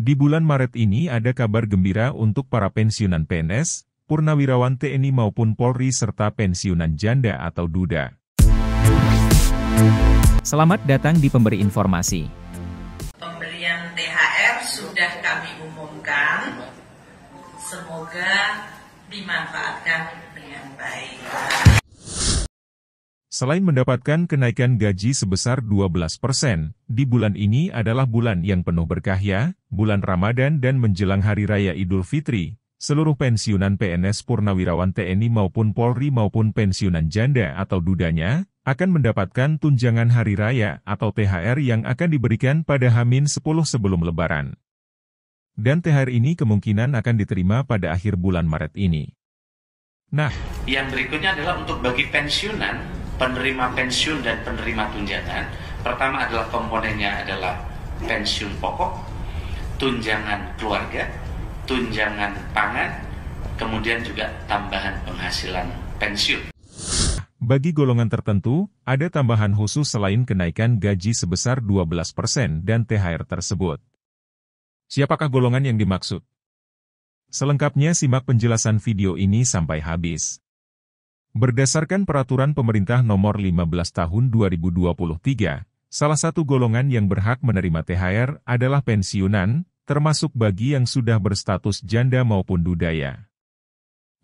Di bulan Maret ini ada kabar gembira untuk para pensiunan PNS, purnawirawan TNI maupun Polri serta pensiunan janda atau duda. Selamat datang di pemberi informasi. Pembelian THR sudah kami umumkan. Semoga dimanfaatkan dengan baik. Selain mendapatkan kenaikan gaji sebesar 12 persen, di bulan ini adalah bulan yang penuh berkah ya, bulan Ramadan dan menjelang Hari Raya Idul Fitri. Seluruh pensiunan PNS Purnawirawan TNI maupun Polri maupun pensiunan janda atau dudanya, akan mendapatkan tunjangan Hari Raya atau THR yang akan diberikan pada Hamin 10 sebelum Lebaran. Dan THR ini kemungkinan akan diterima pada akhir bulan Maret ini. Nah, yang berikutnya adalah untuk bagi pensiunan penerima pensiun dan penerima tunjangan. Pertama adalah komponennya adalah pensiun pokok, tunjangan keluarga, tunjangan pangan, kemudian juga tambahan penghasilan pensiun. Bagi golongan tertentu, ada tambahan khusus selain kenaikan gaji sebesar 12% dan THR tersebut. Siapakah golongan yang dimaksud? Selengkapnya simak penjelasan video ini sampai habis. Berdasarkan peraturan pemerintah nomor 15 tahun 2023, salah satu golongan yang berhak menerima THR adalah pensiunan, termasuk bagi yang sudah berstatus janda maupun dudaya.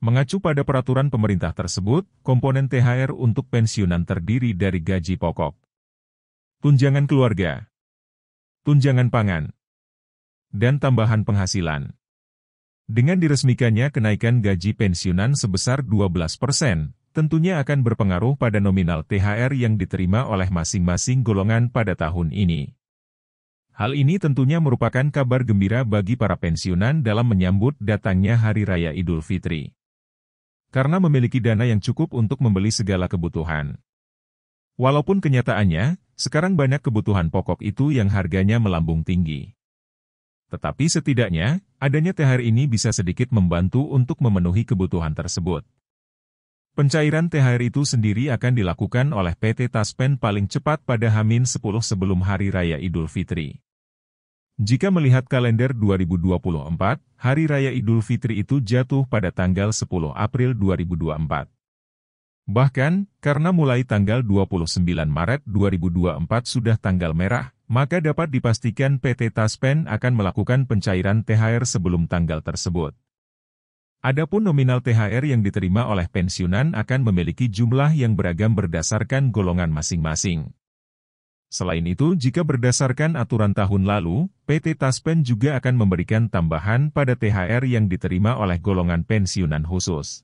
Mengacu pada peraturan pemerintah tersebut, komponen THR untuk pensiunan terdiri dari gaji pokok, tunjangan keluarga, tunjangan pangan, dan tambahan penghasilan. Dengan diresmikannya kenaikan gaji pensiunan sebesar 12 persen, tentunya akan berpengaruh pada nominal THR yang diterima oleh masing-masing golongan pada tahun ini. Hal ini tentunya merupakan kabar gembira bagi para pensiunan dalam menyambut datangnya Hari Raya Idul Fitri. Karena memiliki dana yang cukup untuk membeli segala kebutuhan. Walaupun kenyataannya, sekarang banyak kebutuhan pokok itu yang harganya melambung tinggi. Tetapi setidaknya, adanya THR ini bisa sedikit membantu untuk memenuhi kebutuhan tersebut. Pencairan THR itu sendiri akan dilakukan oleh PT Taspen paling cepat pada Hamin 10 sebelum Hari Raya Idul Fitri. Jika melihat kalender 2024, Hari Raya Idul Fitri itu jatuh pada tanggal 10 April 2024. Bahkan, karena mulai tanggal 29 Maret 2024 sudah tanggal merah, maka dapat dipastikan PT Taspen akan melakukan pencairan THR sebelum tanggal tersebut. Adapun nominal THR yang diterima oleh pensiunan akan memiliki jumlah yang beragam berdasarkan golongan masing-masing. Selain itu, jika berdasarkan aturan tahun lalu, PT Taspen juga akan memberikan tambahan pada THR yang diterima oleh golongan pensiunan khusus.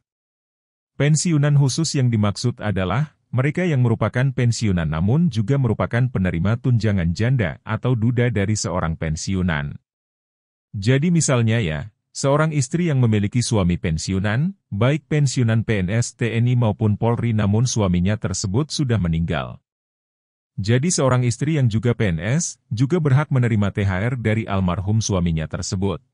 Pensiunan khusus yang dimaksud adalah mereka yang merupakan pensiunan namun juga merupakan penerima tunjangan janda atau duda dari seorang pensiunan. Jadi misalnya ya, seorang istri yang memiliki suami pensiunan, baik pensiunan PNS, TNI maupun Polri namun suaminya tersebut sudah meninggal. Jadi seorang istri yang juga PNS, juga berhak menerima THR dari almarhum suaminya tersebut.